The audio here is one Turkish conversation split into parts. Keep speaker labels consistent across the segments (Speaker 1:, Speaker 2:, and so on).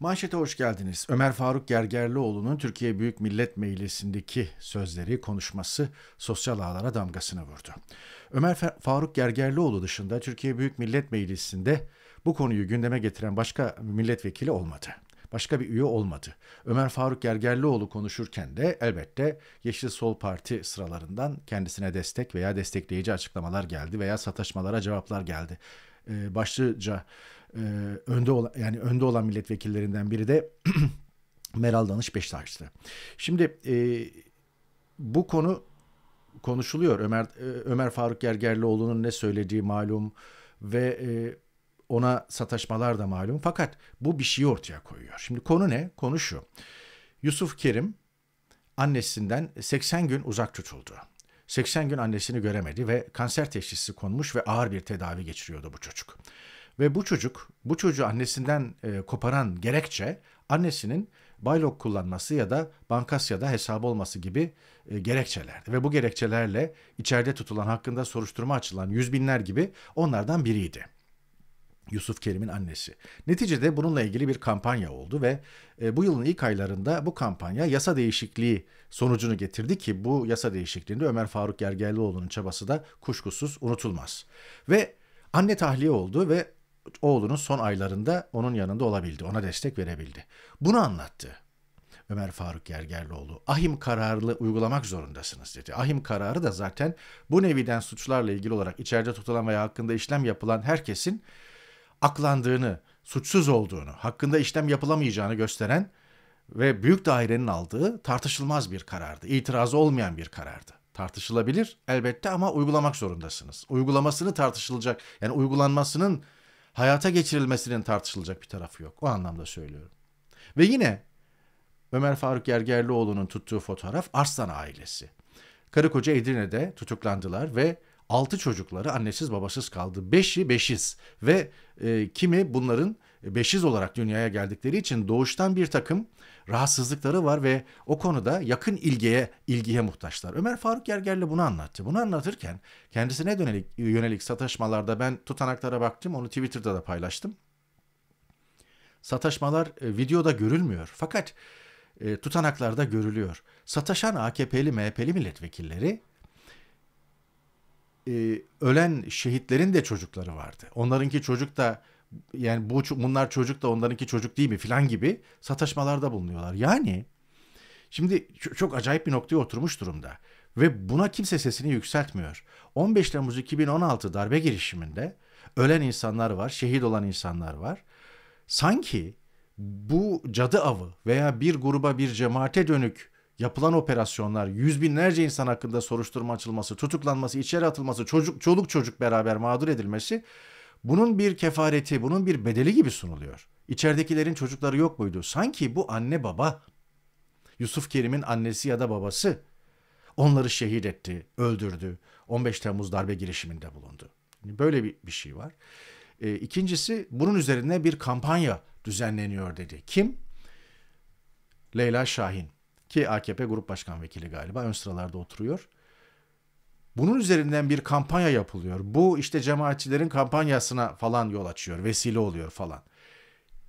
Speaker 1: Manşete hoş geldiniz. Ömer Faruk Gergerlioğlu'nun Türkiye Büyük Millet Meclisi'ndeki sözleri, konuşması sosyal ağlara damgasını vurdu. Ömer Faruk Gergerlioğlu dışında Türkiye Büyük Millet Meclisi'nde bu konuyu gündeme getiren başka milletvekili olmadı. Başka bir üye olmadı. Ömer Faruk Gergerlioğlu konuşurken de elbette Yeşil Sol Parti sıralarından kendisine destek veya destekleyici açıklamalar geldi veya sataşmalara cevaplar geldi. Ee, başlıca ee, önde olan yani önde olan milletvekillerinden biri de Meral Danış Beşiktaşlı. Şimdi e, bu konu konuşuluyor. Ömer e, Ömer Faruk Gergerlioğlu'nun ne söylediği malum ve e, ona sataşmalar da malum. Fakat bu bir şeyi ortaya koyuyor. Şimdi konu ne? Konu şu. Yusuf Kerim annesinden 80 gün uzak tutuldu. 80 gün annesini göremedi ve kanser teşhisi konmuş ve ağır bir tedavi geçiriyordu bu çocuk. Ve bu çocuk, bu çocuğu annesinden e, koparan gerekçe annesinin Baylok kullanması ya da Bankasya'da hesabı olması gibi e, gerekçelerdi. Ve bu gerekçelerle içeride tutulan hakkında soruşturma açılan yüz binler gibi onlardan biriydi. Yusuf Kerim'in annesi. Neticede bununla ilgili bir kampanya oldu ve e, bu yılın ilk aylarında bu kampanya yasa değişikliği sonucunu getirdi ki bu yasa değişikliğinde Ömer Faruk Gergerlioğlu'nun çabası da kuşkusuz unutulmaz. Ve anne tahliye oldu ve oğlunun son aylarında onun yanında olabildi, ona destek verebildi. Bunu anlattı. Ömer Faruk Gergerlioğlu. Ahim kararlı uygulamak zorundasınız dedi. Ahim kararı da zaten bu neviden suçlarla ilgili olarak içeride tutulan veya hakkında işlem yapılan herkesin aklandığını, suçsuz olduğunu, hakkında işlem yapılamayacağını gösteren ve büyük dairenin aldığı tartışılmaz bir karardı. İtirazı olmayan bir karardı. Tartışılabilir elbette ama uygulamak zorundasınız. Uygulamasını tartışılacak yani uygulanmasının hayata geçirilmesinin tartışılacak bir tarafı yok. O anlamda söylüyorum. Ve yine Ömer Faruk Yergerlioğlu'nun tuttuğu fotoğraf Arslan ailesi. Karı koca Edirne'de tutuklandılar ve 6 çocukları annesiz babasız kaldı. 5'i beşiz ve e, kimi bunların e, beşiz olarak dünyaya geldikleri için doğuştan bir takım rahatsızlıkları var ve o konuda yakın ilgiye ilgiye muhtaçlar. Ömer Faruk Yergerli bunu anlattı. Bunu anlatırken kendisine dönelik, yönelik sataşmalarda ben tutanaklara baktım. Onu Twitter'da da paylaştım. Sataşmalar e, videoda görülmüyor. Fakat e, tutanaklarda görülüyor. Sataşan AKP'li MHP'li milletvekilleri e, ölen şehitlerin de çocukları vardı. Onlarınki çocuk da yani bu bunlar çocuk da onlarınki çocuk değil mi filan gibi sataşmalarda bulunuyorlar. Yani şimdi çok acayip bir noktaya oturmuş durumda ve buna kimse sesini yükseltmiyor. 15 Temmuz 2016 darbe girişiminde ölen insanlar var, şehit olan insanlar var. Sanki bu cadı avı veya bir gruba bir cemaate dönük yapılan operasyonlar, yüz binlerce insan hakkında soruşturma açılması, tutuklanması, içeri atılması, çocuk çoluk çocuk beraber mağdur edilmesi bunun bir kefareti, bunun bir bedeli gibi sunuluyor. İçeridekilerin çocukları yok muydu? Sanki bu anne baba, Yusuf Kerim'in annesi ya da babası onları şehit etti, öldürdü. 15 Temmuz darbe girişiminde bulundu. Böyle bir, bir şey var. E, ikincisi bunun üzerine bir kampanya düzenleniyor dedi. Kim? Leyla Şahin ki AKP Grup Başkan Vekili galiba ön sıralarda oturuyor. Bunun üzerinden bir kampanya yapılıyor. Bu işte cemaatçilerin kampanyasına falan yol açıyor, vesile oluyor falan.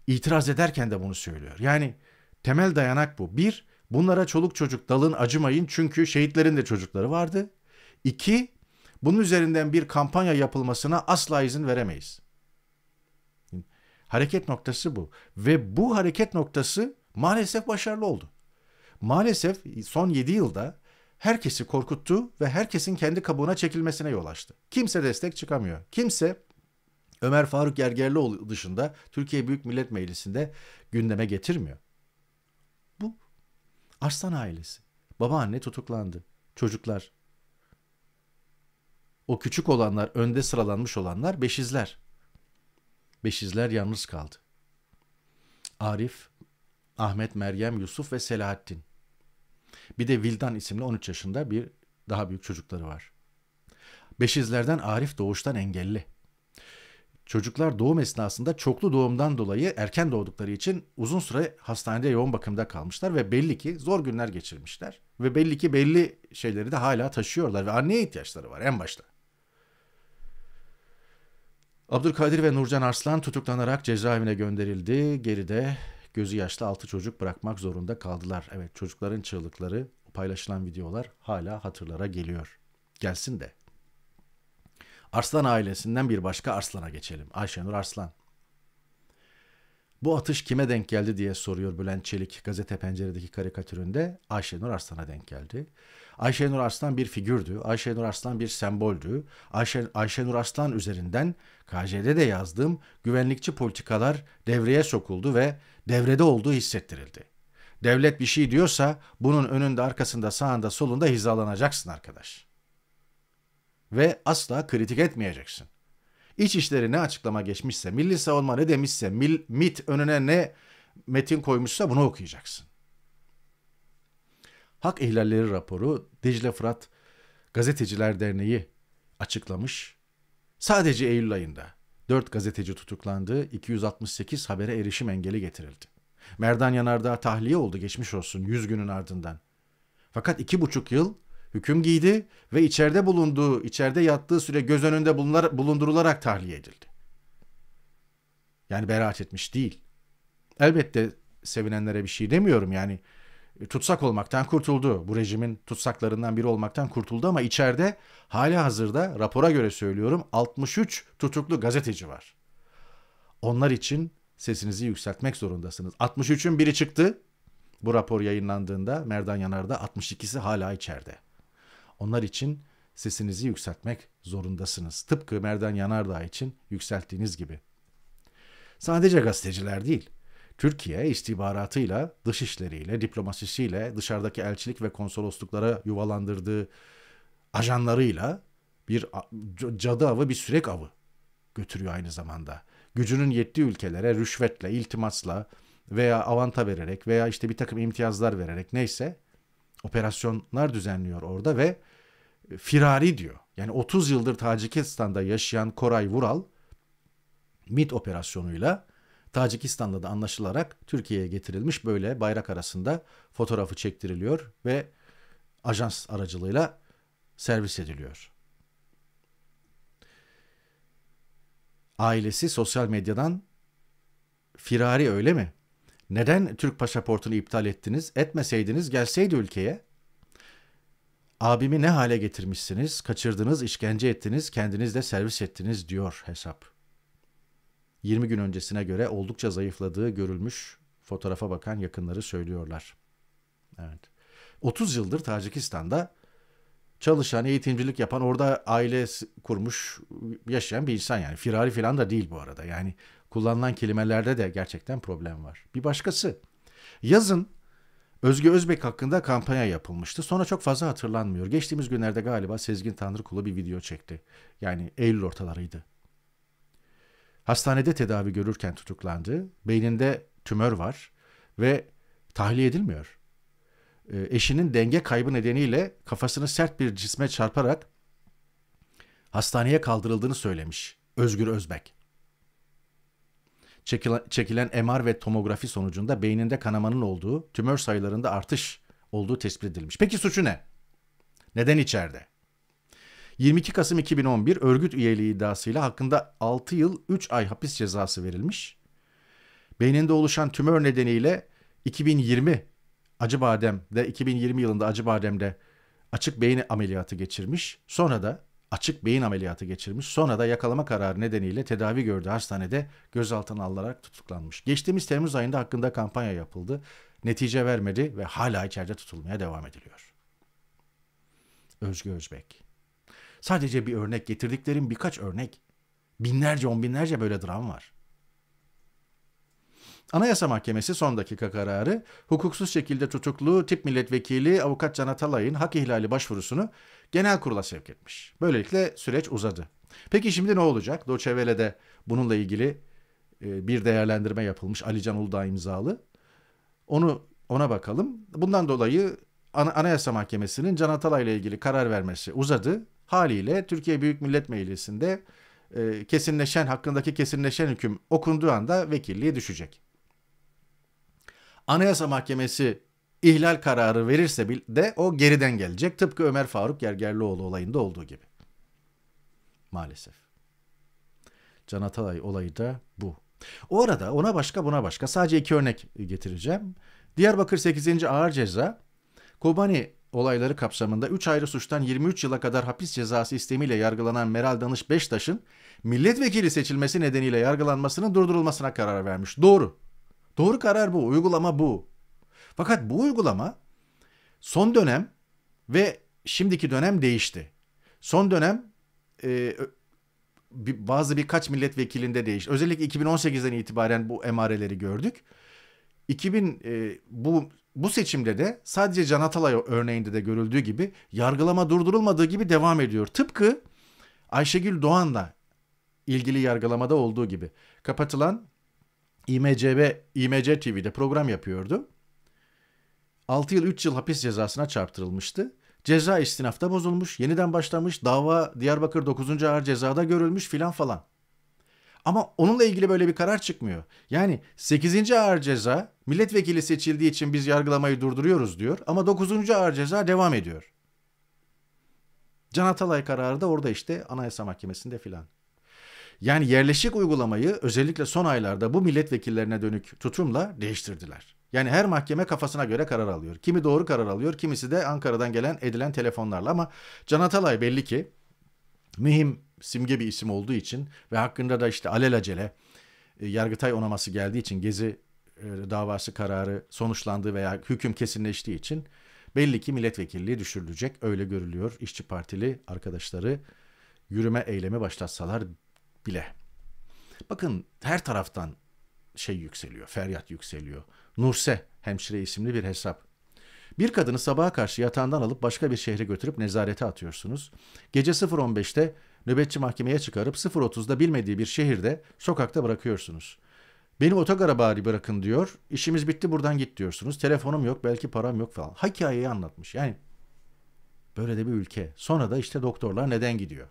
Speaker 1: İtiraz ederken de bunu söylüyor. Yani temel dayanak bu. Bir, bunlara çoluk çocuk dalın acımayın çünkü şehitlerin de çocukları vardı. İki, bunun üzerinden bir kampanya yapılmasına asla izin veremeyiz. Hareket noktası bu. Ve bu hareket noktası maalesef başarılı oldu. Maalesef son 7 yılda herkesi korkuttu ve herkesin kendi kabuğuna çekilmesine yol açtı. Kimse destek çıkamıyor. Kimse Ömer Faruk Gergerlioğlu dışında Türkiye Büyük Millet Meclisi'nde gündeme getirmiyor. Bu Arslan ailesi. Babaanne tutuklandı. Çocuklar. O küçük olanlar, önde sıralanmış olanlar beşizler. Beşizler yalnız kaldı. Arif, Ahmet, Meryem, Yusuf ve Selahattin. Bir de Vildan isimli 13 yaşında bir daha büyük çocukları var. Beşizlerden Arif doğuştan engelli. Çocuklar doğum esnasında çoklu doğumdan dolayı erken doğdukları için uzun süre hastanede yoğun bakımda kalmışlar ve belli ki zor günler geçirmişler ve belli ki belli şeyleri de hala taşıyorlar ve anneye ihtiyaçları var en başta. Abdülkadir ve Nurcan Arslan tutuklanarak cezaevine gönderildi. Geride gözü yaşlı 6 çocuk bırakmak zorunda kaldılar. Evet çocukların çığlıkları paylaşılan videolar hala hatırlara geliyor. Gelsin de. Arslan ailesinden bir başka Arslan'a geçelim. Ayşenur Arslan. Bu atış kime denk geldi diye soruyor Bülent Çelik gazete penceredeki karikatüründe. Ayşenur Arslan'a denk geldi. Ayşenur Aslan bir figürdü. Ayşenur Aslan bir semboldü. Ayşe, Ayşenur Aslan üzerinden KJ'de de yazdığım güvenlikçi politikalar devreye sokuldu ve devrede olduğu hissettirildi. Devlet bir şey diyorsa bunun önünde arkasında sağında solunda hizalanacaksın arkadaş. Ve asla kritik etmeyeceksin. İç işleri ne açıklama geçmişse, milli savunma ne demişse, mil, MIT önüne ne metin koymuşsa bunu okuyacaksın. Hak ihlalleri raporu Dicle Fırat Gazeteciler Derneği açıklamış. Sadece Eylül ayında 4 gazeteci tutuklandı, 268 habere erişim engeli getirildi. Merdan Yanardağ tahliye oldu geçmiş olsun 100 günün ardından. Fakat 2,5 yıl hüküm giydi ve içeride bulunduğu, içeride yattığı süre göz önünde bulunar, bulundurularak tahliye edildi. Yani beraat etmiş değil. Elbette sevinenlere bir şey demiyorum yani e, tutsak olmaktan kurtuldu. Bu rejimin tutsaklarından biri olmaktan kurtuldu ama içeride hala hazırda rapora göre söylüyorum 63 tutuklu gazeteci var. Onlar için sesinizi yükseltmek zorundasınız. 63'ün biri çıktı. Bu rapor yayınlandığında Merdan Yanar'da 62'si hala içeride. Onlar için sesinizi yükseltmek zorundasınız. Tıpkı Merdan Yanardağ için yükselttiğiniz gibi. Sadece gazeteciler değil, Türkiye istihbaratıyla, dışişleriyle, diplomasisiyle, dışarıdaki elçilik ve konsolosluklara yuvalandırdığı ajanlarıyla bir cadı avı, bir sürek avı götürüyor aynı zamanda. Gücünün yettiği ülkelere rüşvetle, iltimasla veya avanta vererek veya işte bir takım imtiyazlar vererek neyse operasyonlar düzenliyor orada ve e, firari diyor. Yani 30 yıldır Tacikistan'da yaşayan Koray Vural MIT operasyonuyla Tacikistan'da da anlaşılarak Türkiye'ye getirilmiş böyle bayrak arasında fotoğrafı çektiriliyor ve ajans aracılığıyla servis ediliyor. Ailesi sosyal medyadan firari öyle mi? Neden Türk pasaportunu iptal ettiniz? Etmeseydiniz gelseydi ülkeye. Abimi ne hale getirmişsiniz? Kaçırdınız, işkence ettiniz, kendiniz de servis ettiniz diyor hesap. 20 gün öncesine göre oldukça zayıfladığı görülmüş fotoğrafa bakan yakınları söylüyorlar. Evet. 30 yıldır Tacikistan'da çalışan, eğitimcilik yapan, orada aile kurmuş, yaşayan bir insan yani. Firari falan da değil bu arada. Yani kullanılan kelimelerde de gerçekten problem var. Bir başkası. Yazın Özge Özbek hakkında kampanya yapılmıştı. Sonra çok fazla hatırlanmıyor. Geçtiğimiz günlerde galiba Sezgin Tanrıkulu bir video çekti. Yani Eylül ortalarıydı. Hastanede tedavi görürken tutuklandı. Beyninde tümör var ve tahliye edilmiyor. Ee, eşinin denge kaybı nedeniyle kafasını sert bir cisme çarparak hastaneye kaldırıldığını söylemiş Özgür Özbek. Çekilen MR ve tomografi sonucunda beyninde kanamanın olduğu, tümör sayılarında artış olduğu tespit edilmiş. Peki suçu ne? Neden içeride? 22 Kasım 2011 örgüt üyeliği iddiasıyla hakkında 6 yıl 3 ay hapis cezası verilmiş. Beyninde oluşan tümör nedeniyle 2020 Acıbadem'de 2020 yılında Acıbadem'de açık beyin ameliyatı geçirmiş. Sonra da açık beyin ameliyatı geçirmiş. Sonra da yakalama kararı nedeniyle tedavi gördüğü hastanede gözaltına alınarak tutuklanmış. Geçtiğimiz Temmuz ayında hakkında kampanya yapıldı. Netice vermedi ve hala içeride tutulmaya devam ediliyor. Özgü Özbek Sadece bir örnek getirdiklerim birkaç örnek. Binlerce on binlerce böyle dram var. Anayasa Mahkemesi son dakika kararı hukuksuz şekilde tutuklu tip milletvekili avukat Can Atalay'ın hak ihlali başvurusunu genel kurula sevk etmiş. Böylelikle süreç uzadı. Peki şimdi ne olacak? Doçevele'de bununla ilgili e, bir değerlendirme yapılmış Ali Can Uludağ imzalı. Onu ona bakalım. Bundan dolayı Anayasa Mahkemesi'nin Can Atalay ile ilgili karar vermesi uzadı. Haliyle Türkiye Büyük Millet Meclisi'nde e, kesinleşen hakkındaki kesinleşen hüküm okunduğu anda vekilliği düşecek. Anayasa Mahkemesi ihlal kararı verirse de o geriden gelecek. Tıpkı Ömer Faruk Gergerlioğlu olayında olduğu gibi. Maalesef. Can Atalay olayı da bu. O arada ona başka buna başka sadece iki örnek getireceğim. Diyarbakır 8. Ağır Ceza Kobani olayları kapsamında 3 ayrı suçtan 23 yıla kadar hapis cezası istemiyle yargılanan Meral Danış Beştaş'ın milletvekili seçilmesi nedeniyle yargılanmasının durdurulmasına karar vermiş. Doğru. Doğru karar bu. Uygulama bu. Fakat bu uygulama son dönem ve şimdiki dönem değişti. Son dönem e, bazı birkaç milletvekilinde değişti. Özellikle 2018'den itibaren bu emareleri gördük. 2000 e, bu bu seçimde de sadece Can Atalay örneğinde de görüldüğü gibi yargılama durdurulmadığı gibi devam ediyor. Tıpkı Ayşegül Doğan'la ilgili yargılamada olduğu gibi kapatılan IMCB, IMC TV'de program yapıyordu. 6 yıl 3 yıl hapis cezasına çarptırılmıştı. Ceza istinafta bozulmuş, yeniden başlamış, dava Diyarbakır 9. Ağır Ceza'da görülmüş filan falan. Ama onunla ilgili böyle bir karar çıkmıyor. Yani 8. ağır ceza milletvekili seçildiği için biz yargılamayı durduruyoruz diyor ama 9. ağır ceza devam ediyor. Can Atalay kararı da orada işte Anayasa Mahkemesi'nde filan. Yani yerleşik uygulamayı özellikle son aylarda bu milletvekillerine dönük tutumla değiştirdiler. Yani her mahkeme kafasına göre karar alıyor. Kimi doğru karar alıyor, kimisi de Ankara'dan gelen edilen telefonlarla ama Can Atalay belli ki mühim simge bir isim olduğu için ve hakkında da işte alelacele e, Yargıtay onaması geldiği için Gezi e, davası kararı sonuçlandığı veya hüküm kesinleştiği için belli ki milletvekilliği düşürülecek. Öyle görülüyor işçi partili arkadaşları yürüme eylemi başlatsalar bile. Bakın her taraftan şey yükseliyor, feryat yükseliyor. Nurse hemşire isimli bir hesap bir kadını sabaha karşı yatağından alıp başka bir şehre götürüp nezarete atıyorsunuz. Gece 0.15'te nöbetçi mahkemeye çıkarıp 0.30'da bilmediği bir şehirde sokakta bırakıyorsunuz. Beni otogara bari bırakın diyor. İşimiz bitti buradan git diyorsunuz. Telefonum yok belki param yok falan. Hikayeyi anlatmış. Yani böyle de bir ülke. Sonra da işte doktorlar neden gidiyor?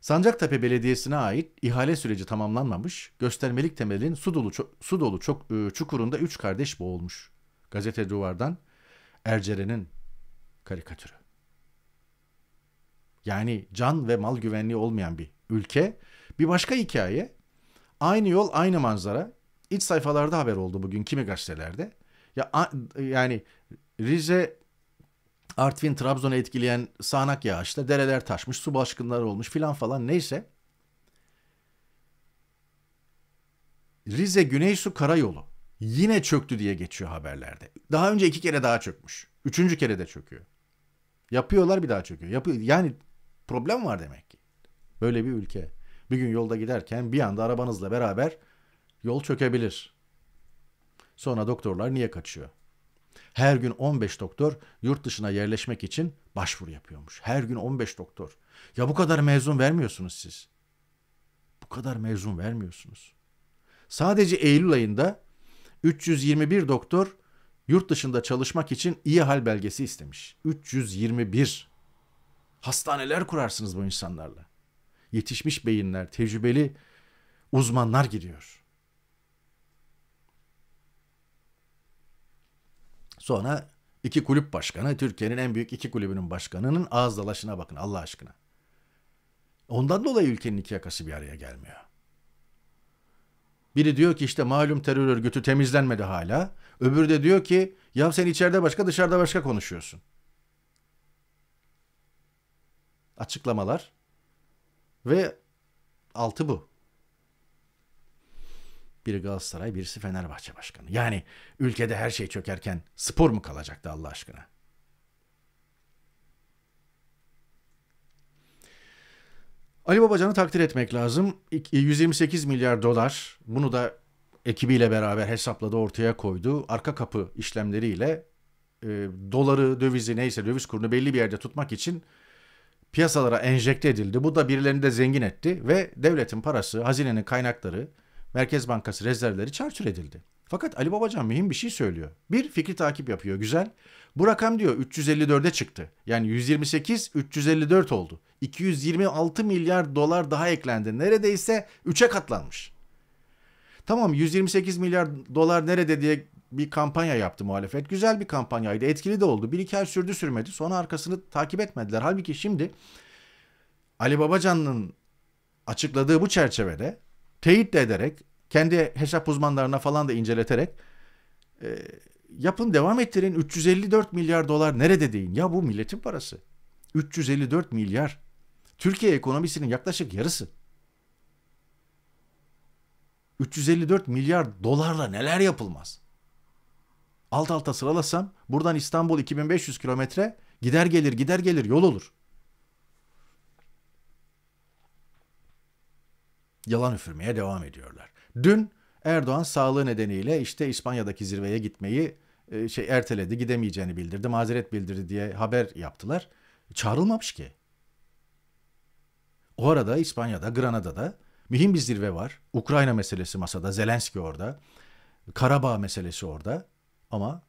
Speaker 1: Sancaktepe Belediyesi'ne ait ihale süreci tamamlanmamış, göstermelik temelin su dolu, su dolu çok, ıı, çukurunda üç kardeş boğulmuş. Gazete Duvar'dan Erceren'in karikatürü. Yani can ve mal güvenliği olmayan bir ülke. Bir başka hikaye. Aynı yol, aynı manzara. İç sayfalarda haber oldu bugün kimi gazetelerde. Ya yani Rize Artvin Trabzon'u etkileyen sağanak yağışta dereler taşmış, su baskınları olmuş filan falan neyse. Rize Güneysu Karayolu yine çöktü diye geçiyor haberlerde. Daha önce iki kere daha çökmüş. Üçüncü kere de çöküyor. Yapıyorlar bir daha çöküyor. Yapıyor. Yani problem var demek ki. Böyle bir ülke. Bir gün yolda giderken bir anda arabanızla beraber yol çökebilir. Sonra doktorlar niye kaçıyor? Her gün 15 doktor yurt dışına yerleşmek için başvuru yapıyormuş. Her gün 15 doktor. Ya bu kadar mezun vermiyorsunuz siz. Bu kadar mezun vermiyorsunuz. Sadece Eylül ayında 321 doktor yurt dışında çalışmak için iyi hal belgesi istemiş. 321. Hastaneler kurarsınız bu insanlarla. Yetişmiş beyinler, tecrübeli uzmanlar giriyor. Sonra iki kulüp başkanı, Türkiye'nin en büyük iki kulübünün başkanının ağız dalaşına bakın Allah aşkına. Ondan dolayı ülkenin iki yakası bir araya gelmiyor. Biri diyor ki işte malum terör örgütü temizlenmedi hala. Öbürü de diyor ki ya sen içeride başka dışarıda başka konuşuyorsun. Açıklamalar ve altı bu. Biri Galatasaray, birisi Fenerbahçe başkanı. Yani ülkede her şey çökerken spor mu kalacaktı Allah aşkına? Ali Babacan'ı takdir etmek lazım. 128 e, milyar dolar bunu da ekibiyle beraber hesapladı ortaya koydu. Arka kapı işlemleriyle e, doları, dövizi neyse döviz kurunu belli bir yerde tutmak için piyasalara enjekte edildi. Bu da birilerini de zengin etti ve devletin parası, hazinenin kaynakları Merkez Bankası rezervleri çarçur edildi. Fakat Ali Babacan mühim bir şey söylüyor. Bir, fikri takip yapıyor güzel. Bu rakam diyor 354'e çıktı. Yani 128 354 oldu. 226 milyar dolar daha eklendi. Neredeyse 3'e katlanmış. Tamam 128 milyar dolar nerede diye bir kampanya yaptı muhalefet. Güzel bir kampanyaydı. Etkili de oldu. Bir iki ay sürdü sürmedi. Sonra arkasını takip etmediler. Halbuki şimdi Ali Babacan'ın açıkladığı bu çerçevede teyit de ederek, kendi hesap uzmanlarına falan da inceleterek e, yapın devam ettirin 354 milyar dolar nerede deyin. Ya bu milletin parası. 354 milyar. Türkiye ekonomisinin yaklaşık yarısı. 354 milyar dolarla neler yapılmaz? Alt alta sıralasam buradan İstanbul 2500 kilometre gider gelir gider gelir yol olur. yalan üfürmeye devam ediyorlar. Dün Erdoğan sağlığı nedeniyle işte İspanya'daki zirveye gitmeyi e, şey erteledi, gidemeyeceğini bildirdi, mazeret bildirdi diye haber yaptılar. Çağrılmamış ki. O arada İspanya'da, Granada'da mühim bir zirve var. Ukrayna meselesi masada, Zelenski orada. Karabağ meselesi orada. Ama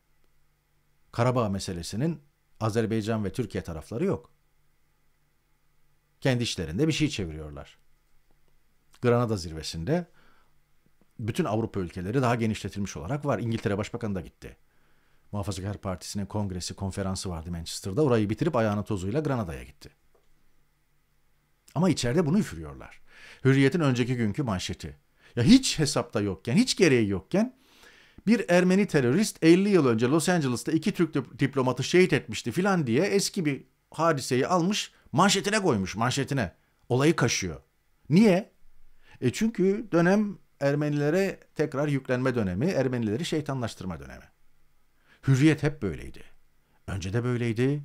Speaker 1: Karabağ meselesinin Azerbaycan ve Türkiye tarafları yok. Kendi işlerinde bir şey çeviriyorlar. Granada zirvesinde bütün Avrupa ülkeleri daha genişletilmiş olarak var. İngiltere Başbakanı da gitti. Muhafazakar Partisi'nin kongresi, konferansı vardı Manchester'da. Orayı bitirip ayağını tozuyla Granada'ya gitti. Ama içeride bunu üfürüyorlar. Hürriyet'in önceki günkü manşeti. Ya hiç hesapta yokken, hiç gereği yokken bir Ermeni terörist 50 yıl önce Los Angeles'ta iki Türk diplomatı şehit etmişti filan diye eski bir hadiseyi almış manşetine koymuş manşetine. Olayı kaşıyor. Niye? E çünkü dönem Ermenilere tekrar yüklenme dönemi, Ermenileri şeytanlaştırma dönemi. Hürriyet hep böyleydi. Önce de böyleydi,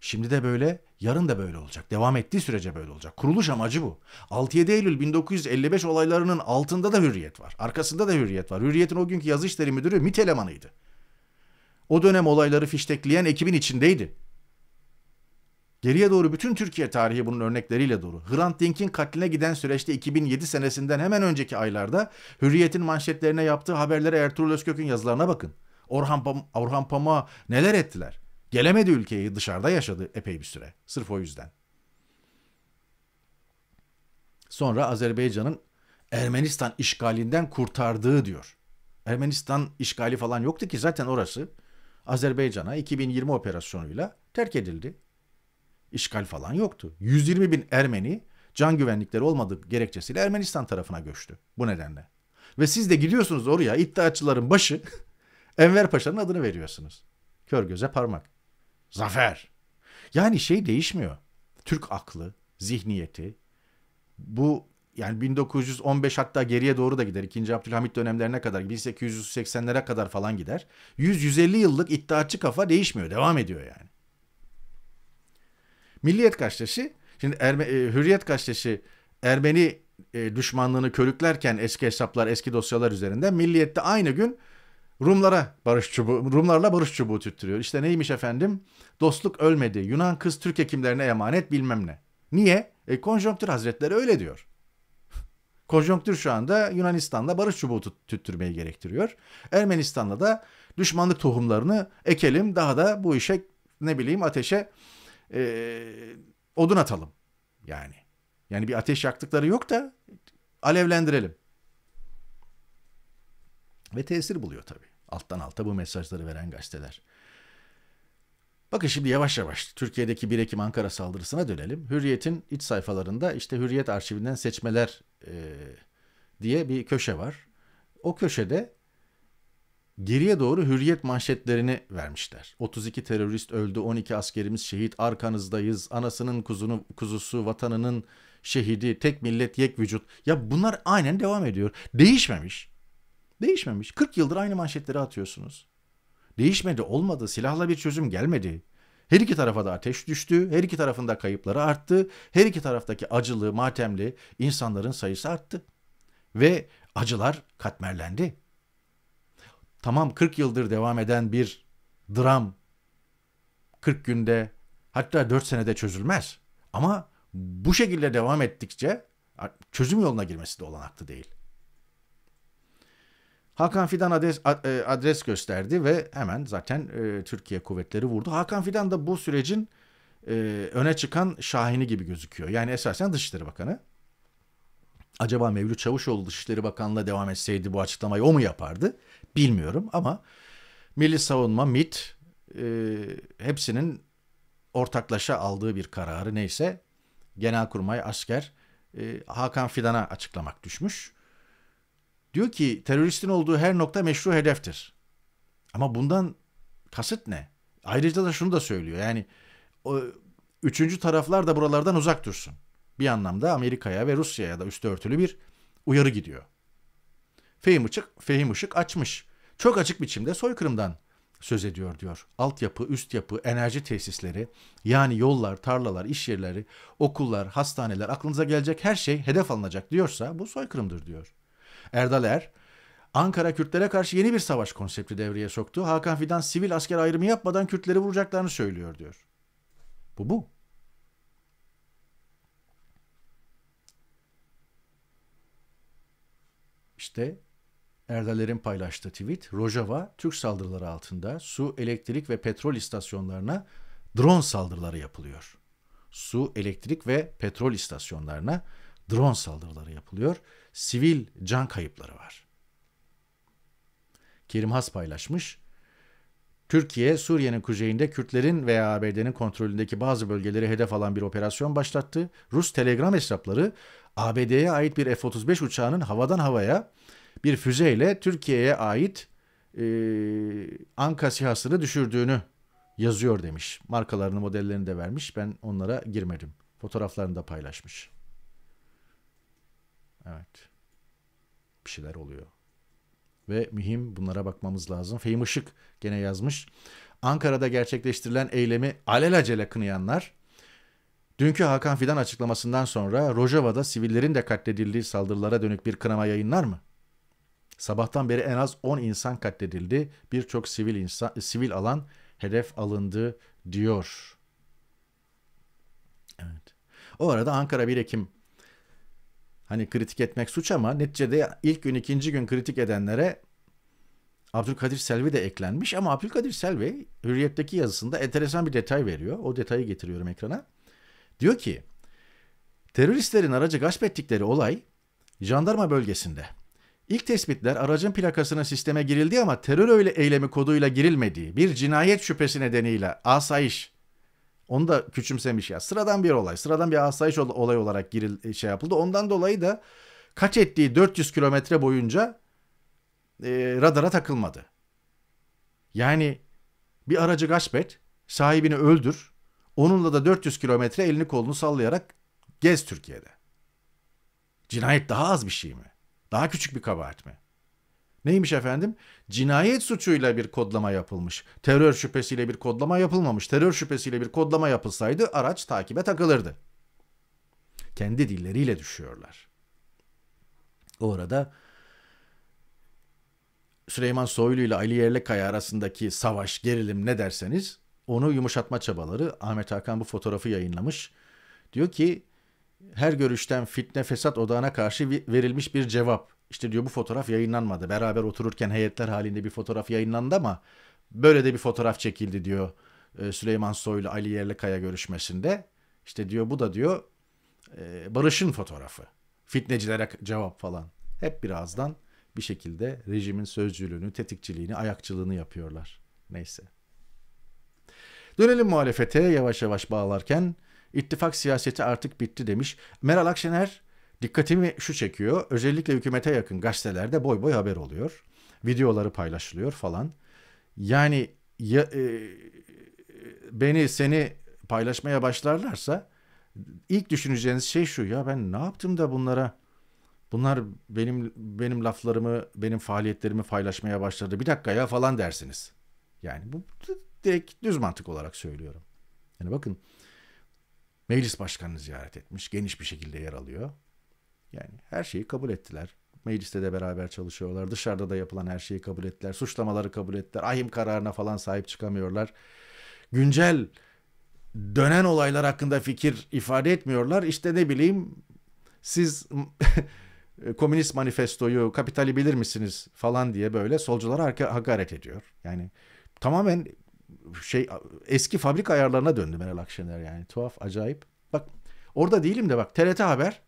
Speaker 1: şimdi de böyle, yarın da böyle olacak. Devam ettiği sürece böyle olacak. Kuruluş amacı bu. 6-7 Eylül 1955 olaylarının altında da hürriyet var. Arkasında da hürriyet var. Hürriyet'in o günkü yazı işleri müdürü MİT elemanıydı. O dönem olayları fiştekleyen ekibin içindeydi. Geriye doğru bütün Türkiye tarihi bunun örnekleriyle dolu. Hrant Dink'in katiline giden süreçte 2007 senesinden hemen önceki aylarda Hürriyet'in manşetlerine yaptığı haberlere Ertuğrul Özkök'ün yazılarına bakın. Orhan, Pam Orhan Pamuk'a neler ettiler? Gelemedi ülkeyi dışarıda yaşadı epey bir süre. Sırf o yüzden. Sonra Azerbaycan'ın Ermenistan işgalinden kurtardığı diyor. Ermenistan işgali falan yoktu ki zaten orası Azerbaycan'a 2020 operasyonuyla terk edildi işgal falan yoktu. 120 bin Ermeni can güvenlikleri olmadığı gerekçesiyle Ermenistan tarafına göçtü bu nedenle. Ve siz de gidiyorsunuz oraya iddiaçıların başı Enver Paşa'nın adını veriyorsunuz. Kör göze parmak. Zafer. Yani şey değişmiyor. Türk aklı, zihniyeti bu yani 1915 hatta geriye doğru da gider. 2. Abdülhamit dönemlerine kadar 1880'lere kadar falan gider. 100-150 yıllık iddiaçı kafa değişmiyor. Devam ediyor yani. Milliyet gazetesi şimdi Erme, e, Hürriyet gazetesi Ermeni e, düşmanlığını körüklerken eski hesaplar, eski dosyalar üzerinden Milliyet'te aynı gün Rumlara barış çubuğu, Rumlarla barış çubuğu tüttürüyor. İşte neymiş efendim? Dostluk ölmedi. Yunan kız Türk hekimlerine emanet bilmem ne. Niye? E, konjonktür hazretleri öyle diyor. Konjonktür şu anda Yunanistan'da barış çubuğu tüttürmeyi gerektiriyor. Ermenistan'da da düşmanlık tohumlarını ekelim daha da bu işe ne bileyim ateşe e, odun atalım yani. Yani bir ateş yaktıkları yok da alevlendirelim. Ve tesir buluyor tabii. Alttan alta bu mesajları veren gazeteler. Bakın şimdi yavaş yavaş Türkiye'deki 1 Ekim Ankara saldırısına dönelim. Hürriyet'in iç sayfalarında işte Hürriyet arşivinden seçmeler e, diye bir köşe var. O köşede Geriye doğru hürriyet manşetlerini vermişler. 32 terörist öldü, 12 askerimiz şehit, arkanızdayız, anasının kuzunu, kuzusu, vatanının şehidi, tek millet, yek vücut. Ya bunlar aynen devam ediyor. Değişmemiş. Değişmemiş. 40 yıldır aynı manşetleri atıyorsunuz. Değişmedi, olmadı. Silahla bir çözüm gelmedi. Her iki tarafa da ateş düştü, her iki tarafında kayıpları arttı, her iki taraftaki acılı, matemli insanların sayısı arttı. Ve acılar katmerlendi. Tamam 40 yıldır devam eden bir dram 40 günde hatta 4 senede çözülmez. Ama bu şekilde devam ettikçe çözüm yoluna girmesi de olanaklı değil. Hakan Fidan adres, e, adres gösterdi ve hemen zaten e, Türkiye kuvvetleri vurdu. Hakan Fidan da bu sürecin e, öne çıkan şahini gibi gözüküyor. Yani esasen Dışişleri Bakanı. Acaba Mevlüt Çavuşoğlu Dışişleri Bakanlığı devam etseydi bu açıklamayı o mu yapardı? bilmiyorum ama Milli Savunma, MIT e, hepsinin ortaklaşa aldığı bir kararı neyse Genelkurmay asker e, Hakan Fidan'a açıklamak düşmüş. Diyor ki teröristin olduğu her nokta meşru hedeftir. Ama bundan kasıt ne? Ayrıca da şunu da söylüyor yani o, üçüncü taraflar da buralardan uzak dursun. Bir anlamda Amerika'ya ve Rusya'ya da üstü örtülü bir uyarı gidiyor. Fehim Işık, Fehim Işık açmış. Çok açık biçimde soykırımdan söz ediyor diyor. Altyapı, üst yapı, enerji tesisleri yani yollar, tarlalar, iş yerleri, okullar, hastaneler aklınıza gelecek her şey hedef alınacak diyorsa bu soykırımdır diyor. Erdal Er, Ankara Kürtlere karşı yeni bir savaş konsepti devreye soktu. Hakan Fidan sivil asker ayrımı yapmadan Kürtleri vuracaklarını söylüyor diyor. Bu bu. İşte Erdaller'in paylaştığı tweet, Rojava Türk saldırıları altında su, elektrik ve petrol istasyonlarına drone saldırıları yapılıyor. Su, elektrik ve petrol istasyonlarına drone saldırıları yapılıyor. Sivil can kayıpları var. Kerim Has paylaşmış. Türkiye, Suriye'nin kuzeyinde Kürtlerin veya ABD'nin kontrolündeki bazı bölgeleri hedef alan bir operasyon başlattı. Rus telegram hesapları ABD'ye ait bir F-35 uçağının havadan havaya bir füzeyle Türkiye'ye ait e, Anka sihasını düşürdüğünü yazıyor demiş. Markalarını modellerini de vermiş. Ben onlara girmedim. Fotoğraflarını da paylaşmış. Evet. Bir şeyler oluyor. Ve mühim bunlara bakmamız lazım. Fehim Işık gene yazmış. Ankara'da gerçekleştirilen eylemi alelacele kınayanlar Dünkü Hakan Fidan açıklamasından sonra Rojava'da sivillerin de katledildiği saldırılara dönük bir kınama yayınlar mı? Sabahtan beri en az 10 insan katledildi. Birçok sivil insan sivil alan hedef alındı diyor. Evet. O arada Ankara 1 Ekim hani kritik etmek suç ama neticede ilk gün ikinci gün kritik edenlere Abdülkadir Selvi de eklenmiş ama Abdülkadir Selvi Hürriyet'teki yazısında enteresan bir detay veriyor. O detayı getiriyorum ekrana. Diyor ki teröristlerin aracı gasp ettikleri olay jandarma bölgesinde İlk tespitler aracın plakasının sisteme girildi ama terör öyle eylemi koduyla girilmediği bir cinayet şüphesi nedeniyle asayiş onu da küçümsemiş ya. Sıradan bir olay, sıradan bir asayiş olay olarak giril e, şey yapıldı. Ondan dolayı da kaç ettiği 400 kilometre boyunca e, radara takılmadı. Yani bir aracı gasp et, sahibini öldür, onunla da 400 kilometre elini kolunu sallayarak gez Türkiye'de. Cinayet daha az bir şey mi? Daha küçük bir mi? Neymiş efendim? Cinayet suçuyla bir kodlama yapılmış. Terör şüphesiyle bir kodlama yapılmamış. Terör şüphesiyle bir kodlama yapılsaydı araç takibe takılırdı. Kendi dilleriyle düşüyorlar. Orada Süleyman Soylu ile Ali Yerlikaya arasındaki savaş, gerilim ne derseniz onu yumuşatma çabaları Ahmet Hakan bu fotoğrafı yayınlamış. Diyor ki her görüşten fitne fesat odağına karşı verilmiş bir cevap. İşte diyor bu fotoğraf yayınlanmadı. Beraber otururken heyetler halinde bir fotoğraf yayınlandı ama böyle de bir fotoğraf çekildi diyor e, Süleyman Soylu Ali Yerlikaya görüşmesinde. İşte diyor bu da diyor e, Barış'ın fotoğrafı. Fitnecilere cevap falan. Hep birazdan bir şekilde rejimin sözcülüğünü, tetikçiliğini, ayakçılığını yapıyorlar. Neyse. Dönelim muhalefete yavaş yavaş bağlarken İttifak siyaseti artık bitti demiş. Meral Akşener dikkatimi şu çekiyor. Özellikle hükümete yakın gazetelerde boy boy haber oluyor. Videoları paylaşılıyor falan. Yani ya, e, beni seni paylaşmaya başlarlarsa ilk düşüneceğiniz şey şu ya ben ne yaptım da bunlara bunlar benim benim laflarımı benim faaliyetlerimi paylaşmaya başladı bir dakika ya falan dersiniz. Yani bu direkt düz mantık olarak söylüyorum. Yani bakın Meclis başkanını ziyaret etmiş. Geniş bir şekilde yer alıyor. Yani her şeyi kabul ettiler. Mecliste de beraber çalışıyorlar. Dışarıda da yapılan her şeyi kabul ettiler. Suçlamaları kabul ettiler. Ahim kararına falan sahip çıkamıyorlar. Güncel dönen olaylar hakkında fikir ifade etmiyorlar. İşte ne bileyim siz komünist manifestoyu, kapitali bilir misiniz falan diye böyle solculara hakaret ediyor. Yani tamamen şey eski fabrika ayarlarına döndü Meral Akşener yani. Tuhaf, acayip. Bak orada değilim de bak TRT Haber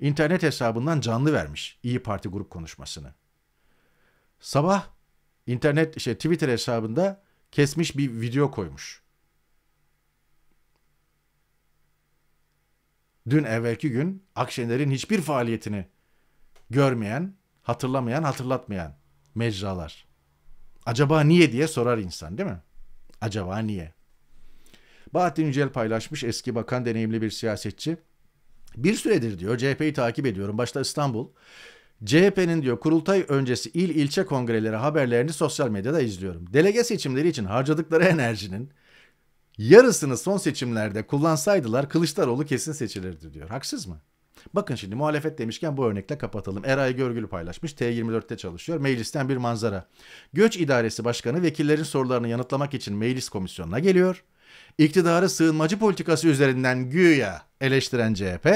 Speaker 1: internet hesabından canlı vermiş İyi Parti grup konuşmasını. Sabah internet şey Twitter hesabında kesmiş bir video koymuş. Dün evvelki gün Akşener'in hiçbir faaliyetini görmeyen, hatırlamayan, hatırlatmayan mecralar. Acaba niye diye sorar insan değil mi? Acaba niye? Bahattin Yücel paylaşmış eski bakan deneyimli bir siyasetçi. Bir süredir diyor CHP'yi takip ediyorum. Başta İstanbul. CHP'nin diyor kurultay öncesi il ilçe kongreleri haberlerini sosyal medyada izliyorum. Delege seçimleri için harcadıkları enerjinin yarısını son seçimlerde kullansaydılar Kılıçdaroğlu kesin seçilirdi diyor. Haksız mı? Bakın şimdi muhalefet demişken bu örnekle kapatalım. Eray Görgülü paylaşmış. T24'te çalışıyor. Meclisten bir manzara. Göç İdaresi Başkanı vekillerin sorularını yanıtlamak için meclis komisyonuna geliyor. İktidarı sığınmacı politikası üzerinden güya eleştiren CHP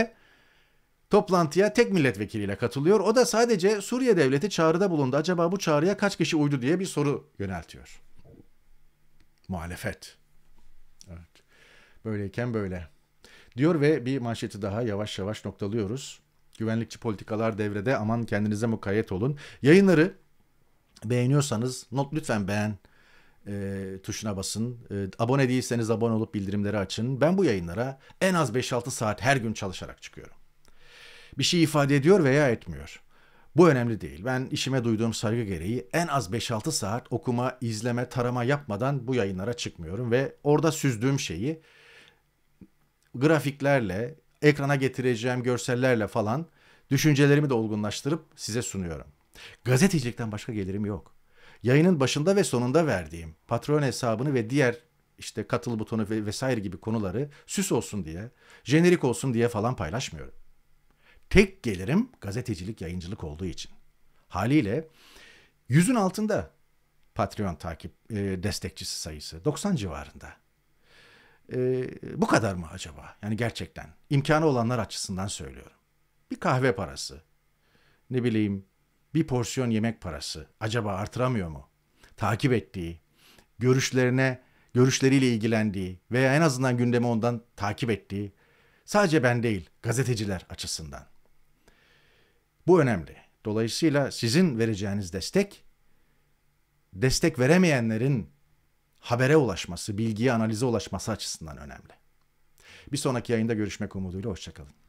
Speaker 1: toplantıya tek milletvekiliyle katılıyor. O da sadece Suriye devleti çağrıda bulundu. Acaba bu çağrıya kaç kişi uydu diye bir soru yöneltiyor. Muhalefet. Evet. Böyleyken böyle diyor ve bir manşeti daha yavaş yavaş noktalıyoruz. Güvenlikçi politikalar devrede aman kendinize mukayyet olun. Yayınları beğeniyorsanız not lütfen beğen e, tuşuna basın. E, abone değilseniz abone olup bildirimleri açın. Ben bu yayınlara en az 5-6 saat her gün çalışarak çıkıyorum. Bir şey ifade ediyor veya etmiyor. Bu önemli değil. Ben işime duyduğum saygı gereği en az 5-6 saat okuma, izleme, tarama yapmadan bu yayınlara çıkmıyorum ve orada süzdüğüm şeyi grafiklerle, ekrana getireceğim görsellerle falan düşüncelerimi de olgunlaştırıp size sunuyorum. Gazetecilikten başka gelirim yok. Yayının başında ve sonunda verdiğim patron hesabını ve diğer işte katıl butonu vesaire gibi konuları süs olsun diye, jenerik olsun diye falan paylaşmıyorum. Tek gelirim gazetecilik, yayıncılık olduğu için. Haliyle yüzün altında Patreon takip e, destekçisi sayısı 90 civarında. E, bu kadar mı acaba? Yani gerçekten imkanı olanlar açısından söylüyorum. Bir kahve parası, ne bileyim bir porsiyon yemek parası acaba artıramıyor mu? Takip ettiği, görüşlerine, görüşleriyle ilgilendiği veya en azından gündemi ondan takip ettiği sadece ben değil gazeteciler açısından. Bu önemli. Dolayısıyla sizin vereceğiniz destek destek veremeyenlerin habere ulaşması, bilgiye, analize ulaşması açısından önemli. Bir sonraki yayında görüşmek umuduyla hoşçakalın.